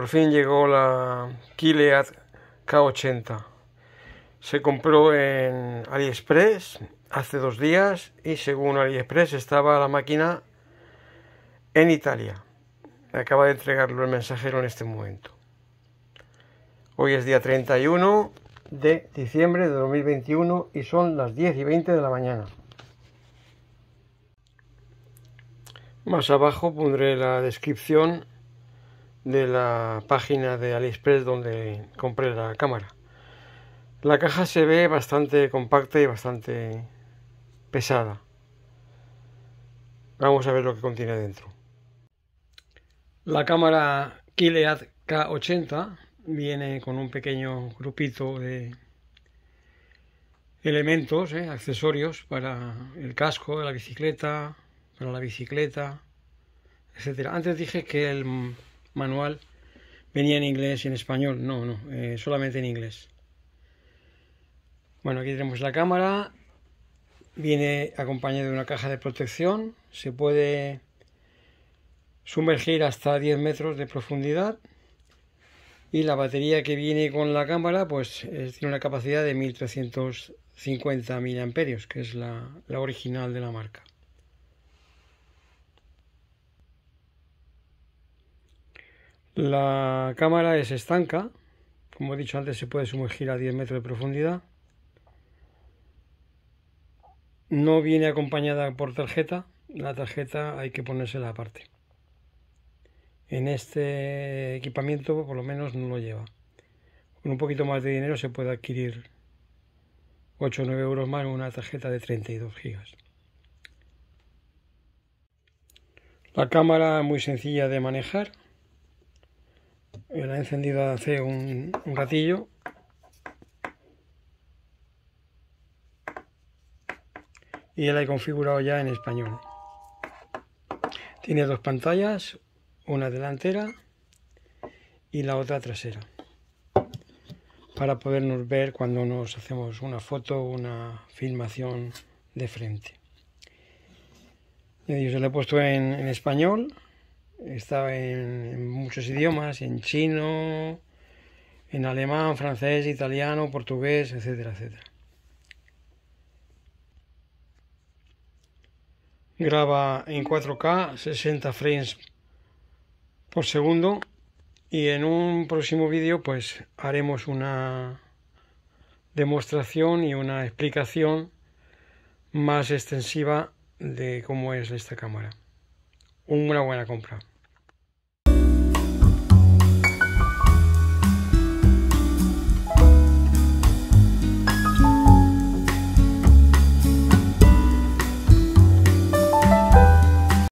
Por fin llegó la Kilead K80. Se compró en AliExpress hace dos días y según AliExpress estaba la máquina en Italia. Acaba de entregarlo el mensajero en este momento. Hoy es día 31 de diciembre de 2021 y son las 10 y 20 de la mañana. Más abajo pondré la descripción de la página de AliExpress donde compré la cámara. La caja se ve bastante compacta y bastante pesada. Vamos a ver lo que contiene dentro. La cámara Kilead K80 viene con un pequeño grupito de elementos, eh, accesorios para el casco de la bicicleta, para la bicicleta, etcétera. Antes dije que el manual venía en inglés y en español. No, no, eh, solamente en inglés. Bueno, aquí tenemos la cámara. Viene acompañada de una caja de protección. Se puede sumergir hasta 10 metros de profundidad. Y la batería que viene con la cámara pues tiene una capacidad de 1350 mAh, que es la original de la marca. La cámara es estanca, como he dicho antes se puede sumergir a 10 metros de profundidad. No viene acompañada por tarjeta, la tarjeta hay que ponérsela aparte. En este equipamiento por lo menos no lo lleva. Con un poquito más de dinero se puede adquirir 8 o 9 euros más una tarjeta de 32 gigas. La cámara es muy sencilla de manejar la he encendido hace un, ratillo. Y la he configurado ya en español. Tiene dos pantallas, una delantera y la otra trasera para podernos ver cuando nos hacemos una foto o una filmación de frente. Yo se la he puesto en español estaba en, muchos idiomas, en chino, en alemán, francés, italiano, portugués, etcétera, etcétera. Graba en 4K 60 frames por segundo y en un próximo vídeo pues haremos una demostración y una explicación más extensiva de cómo es esta cámara. Una buena compra.